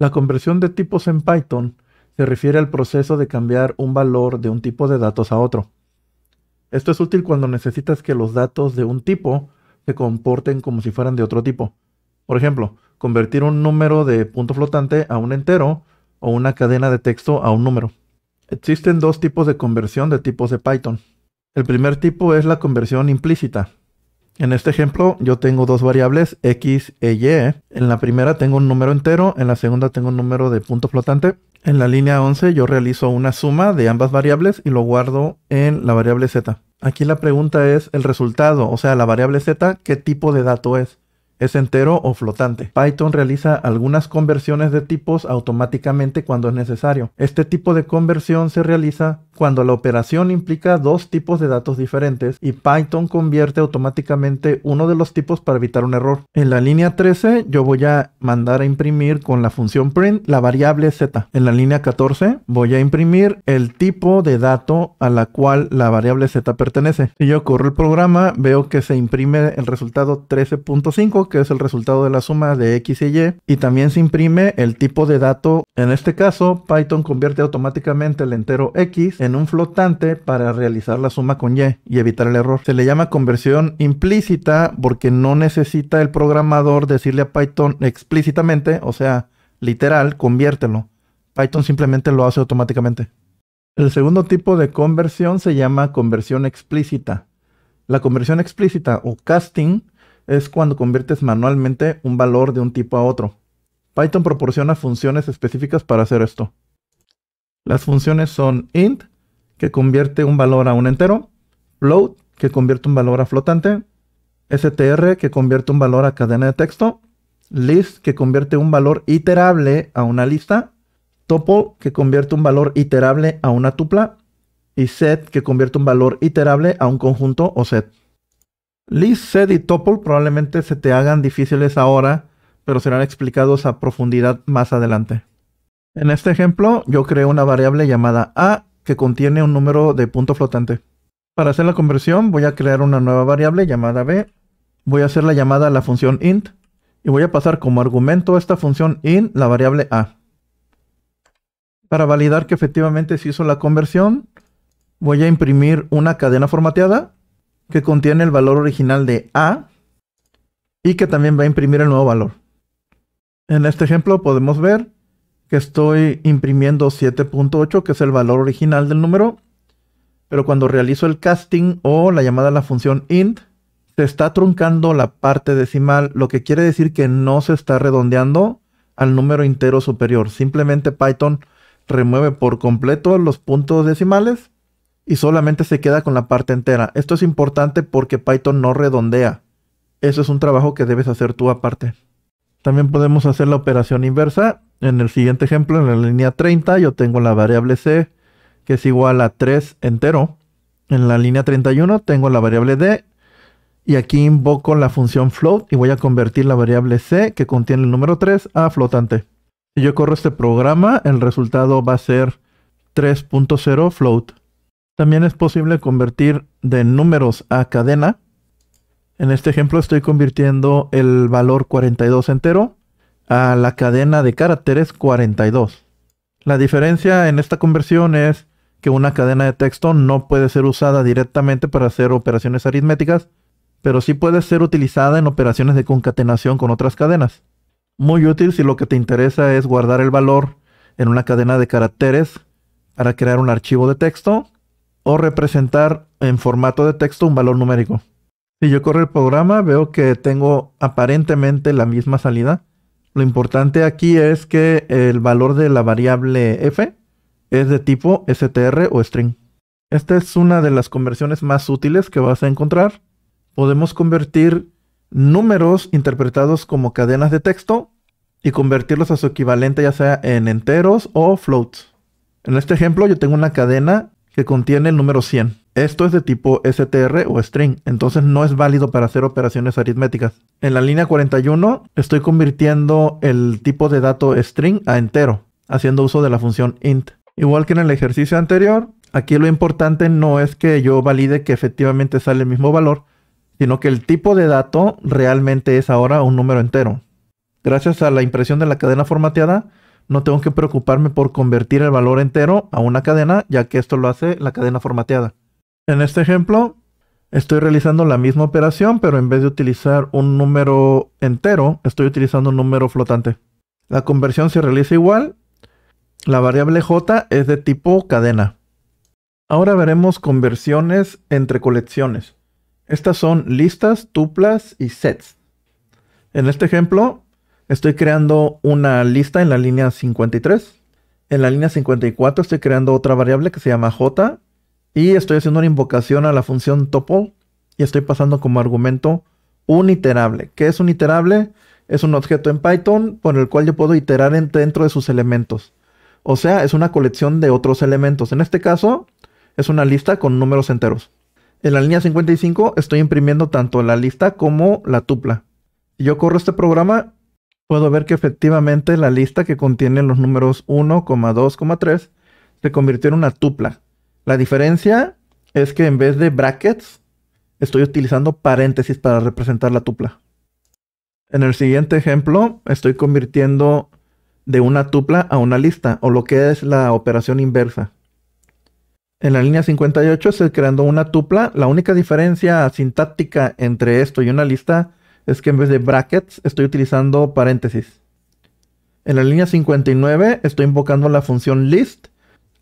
La conversión de tipos en Python se refiere al proceso de cambiar un valor de un tipo de datos a otro. Esto es útil cuando necesitas que los datos de un tipo se comporten como si fueran de otro tipo. Por ejemplo, convertir un número de punto flotante a un entero o una cadena de texto a un número. Existen dos tipos de conversión de tipos de Python. El primer tipo es la conversión implícita, en este ejemplo yo tengo dos variables x e y. En la primera tengo un número entero, en la segunda tengo un número de punto flotante. En la línea 11 yo realizo una suma de ambas variables y lo guardo en la variable z. Aquí la pregunta es el resultado, o sea, la variable z, ¿qué tipo de dato es? es entero o flotante. Python realiza algunas conversiones de tipos automáticamente cuando es necesario. Este tipo de conversión se realiza cuando la operación implica dos tipos de datos diferentes y Python convierte automáticamente uno de los tipos para evitar un error. En la línea 13 yo voy a mandar a imprimir con la función print la variable z. En la línea 14 voy a imprimir el tipo de dato a la cual la variable z pertenece. Si yo corro el programa veo que se imprime el resultado 13.5 que es el resultado de la suma de X y Y. Y también se imprime el tipo de dato. En este caso, Python convierte automáticamente el entero X en un flotante para realizar la suma con Y y evitar el error. Se le llama conversión implícita porque no necesita el programador decirle a Python explícitamente, o sea, literal, conviértelo. Python simplemente lo hace automáticamente. El segundo tipo de conversión se llama conversión explícita. La conversión explícita o casting es cuando conviertes manualmente un valor de un tipo a otro. Python proporciona funciones específicas para hacer esto. Las funciones son int, que convierte un valor a un entero, float, que convierte un valor a flotante, str, que convierte un valor a cadena de texto, list, que convierte un valor iterable a una lista, topo, que convierte un valor iterable a una tupla, y set, que convierte un valor iterable a un conjunto o set. List, set y tuple probablemente se te hagan difíciles ahora, pero serán explicados a profundidad más adelante. En este ejemplo, yo creo una variable llamada A que contiene un número de punto flotante. Para hacer la conversión, voy a crear una nueva variable llamada B. Voy a hacer la llamada a la función int y voy a pasar como argumento a esta función int la variable A. Para validar que efectivamente se hizo la conversión, voy a imprimir una cadena formateada que contiene el valor original de A y que también va a imprimir el nuevo valor. En este ejemplo podemos ver que estoy imprimiendo 7.8, que es el valor original del número, pero cuando realizo el casting o la llamada a la función int, se está truncando la parte decimal, lo que quiere decir que no se está redondeando al número entero superior. Simplemente Python remueve por completo los puntos decimales y solamente se queda con la parte entera. Esto es importante porque Python no redondea. Eso es un trabajo que debes hacer tú aparte. También podemos hacer la operación inversa. En el siguiente ejemplo, en la línea 30, yo tengo la variable c, que es igual a 3 entero. En la línea 31 tengo la variable d, y aquí invoco la función float y voy a convertir la variable c, que contiene el número 3, a flotante. Si yo corro este programa, el resultado va a ser 3.0 float. También es posible convertir de números a cadena. En este ejemplo estoy convirtiendo el valor 42 entero a la cadena de caracteres 42. La diferencia en esta conversión es que una cadena de texto no puede ser usada directamente para hacer operaciones aritméticas, pero sí puede ser utilizada en operaciones de concatenación con otras cadenas. Muy útil si lo que te interesa es guardar el valor en una cadena de caracteres para crear un archivo de texto o representar en formato de texto un valor numérico. Si yo corro el programa, veo que tengo aparentemente la misma salida. Lo importante aquí es que el valor de la variable f es de tipo str o string. Esta es una de las conversiones más útiles que vas a encontrar. Podemos convertir números interpretados como cadenas de texto y convertirlos a su equivalente ya sea en enteros o floats. En este ejemplo yo tengo una cadena que contiene el número 100. Esto es de tipo str o string, entonces no es válido para hacer operaciones aritméticas. En la línea 41 estoy convirtiendo el tipo de dato string a entero, haciendo uso de la función int. Igual que en el ejercicio anterior, aquí lo importante no es que yo valide que efectivamente sale el mismo valor, sino que el tipo de dato realmente es ahora un número entero. Gracias a la impresión de la cadena formateada, no tengo que preocuparme por convertir el valor entero a una cadena, ya que esto lo hace la cadena formateada. En este ejemplo, estoy realizando la misma operación, pero en vez de utilizar un número entero, estoy utilizando un número flotante. La conversión se realiza igual. La variable j es de tipo cadena. Ahora veremos conversiones entre colecciones. Estas son listas, tuplas y sets. En este ejemplo, Estoy creando una lista en la línea 53. En la línea 54 estoy creando otra variable que se llama j y estoy haciendo una invocación a la función topo y estoy pasando como argumento un iterable. ¿Qué es un iterable? Es un objeto en Python por el cual yo puedo iterar dentro de sus elementos. O sea, es una colección de otros elementos. En este caso, es una lista con números enteros. En la línea 55 estoy imprimiendo tanto la lista como la tupla. Yo corro este programa puedo ver que efectivamente la lista que contiene los números 1, 2, 3 se convirtió en una tupla. La diferencia es que en vez de brackets, estoy utilizando paréntesis para representar la tupla. En el siguiente ejemplo, estoy convirtiendo de una tupla a una lista, o lo que es la operación inversa. En la línea 58 estoy creando una tupla. La única diferencia sintáctica entre esto y una lista es que en vez de brackets estoy utilizando paréntesis. En la línea 59 estoy invocando la función list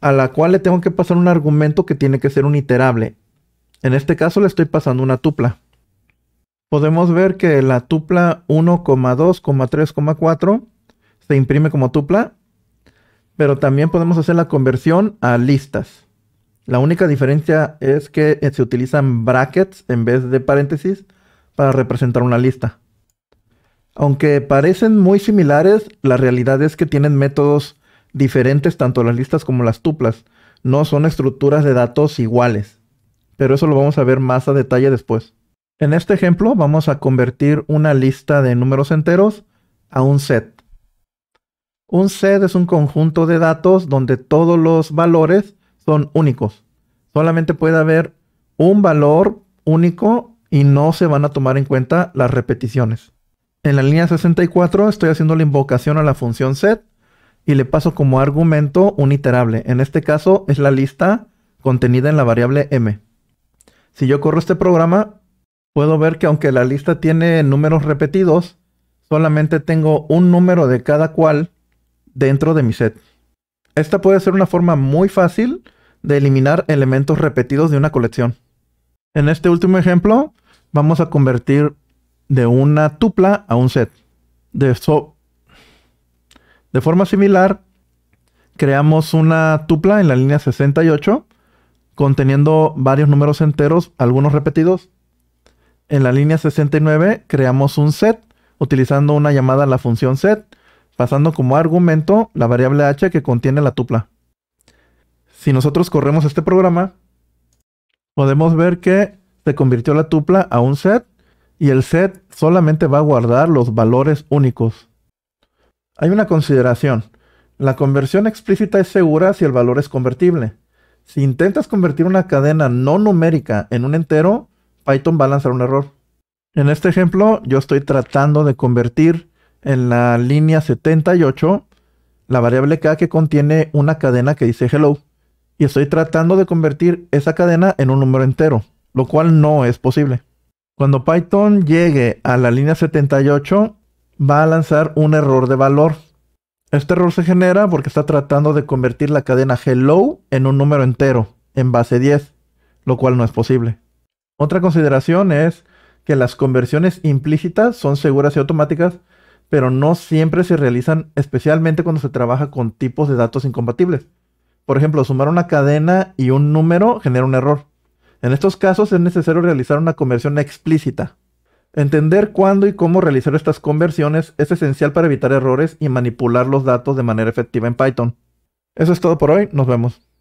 a la cual le tengo que pasar un argumento que tiene que ser un iterable. En este caso le estoy pasando una tupla. Podemos ver que la tupla 1,2,3,4 se imprime como tupla, pero también podemos hacer la conversión a listas. La única diferencia es que se utilizan brackets en vez de paréntesis para representar una lista. Aunque parecen muy similares, la realidad es que tienen métodos diferentes tanto las listas como las tuplas. No son estructuras de datos iguales. Pero eso lo vamos a ver más a detalle después. En este ejemplo vamos a convertir una lista de números enteros a un set. Un set es un conjunto de datos donde todos los valores son únicos. Solamente puede haber un valor único y no se van a tomar en cuenta las repeticiones. En la línea 64 estoy haciendo la invocación a la función set y le paso como argumento un iterable. En este caso es la lista contenida en la variable m. Si yo corro este programa, puedo ver que aunque la lista tiene números repetidos, solamente tengo un número de cada cual dentro de mi set. Esta puede ser una forma muy fácil de eliminar elementos repetidos de una colección. En este último ejemplo, vamos a convertir de una tupla a un set. De, de forma similar, creamos una tupla en la línea 68 conteniendo varios números enteros, algunos repetidos. En la línea 69 creamos un set utilizando una llamada a la función set, pasando como argumento la variable h que contiene la tupla. Si nosotros corremos este programa, podemos ver que se convirtió la tupla a un set y el set solamente va a guardar los valores únicos. Hay una consideración. La conversión explícita es segura si el valor es convertible. Si intentas convertir una cadena no numérica en un entero, Python va a lanzar un error. En este ejemplo, yo estoy tratando de convertir en la línea 78 la variable k que contiene una cadena que dice hello. Y estoy tratando de convertir esa cadena en un número entero lo cual no es posible. Cuando Python llegue a la línea 78, va a lanzar un error de valor. Este error se genera porque está tratando de convertir la cadena hello en un número entero, en base 10, lo cual no es posible. Otra consideración es que las conversiones implícitas son seguras y automáticas, pero no siempre se realizan, especialmente cuando se trabaja con tipos de datos incompatibles. Por ejemplo, sumar una cadena y un número genera un error. En estos casos es necesario realizar una conversión explícita. Entender cuándo y cómo realizar estas conversiones es esencial para evitar errores y manipular los datos de manera efectiva en Python. Eso es todo por hoy, nos vemos.